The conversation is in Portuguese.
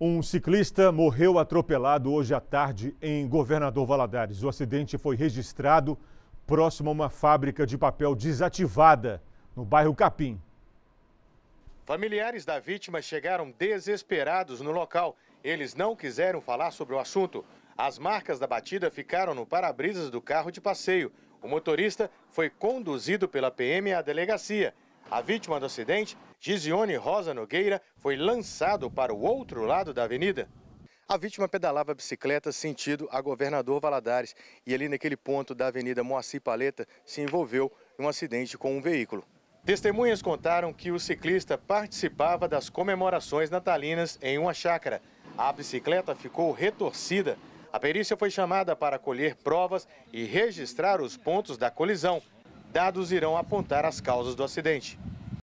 Um ciclista morreu atropelado hoje à tarde em Governador Valadares. O acidente foi registrado próximo a uma fábrica de papel desativada no bairro Capim. Familiares da vítima chegaram desesperados no local. Eles não quiseram falar sobre o assunto. As marcas da batida ficaram no para-brisas do carro de passeio. O motorista foi conduzido pela PM à delegacia a vítima do acidente, Gisione Rosa Nogueira, foi lançado para o outro lado da avenida. A vítima pedalava a bicicleta sentido a Governador Valadares e ali naquele ponto da avenida Moacir Paleta se envolveu em um acidente com um veículo. Testemunhas contaram que o ciclista participava das comemorações natalinas em uma chácara. A bicicleta ficou retorcida. A perícia foi chamada para colher provas e registrar os pontos da colisão dados irão apontar as causas do acidente.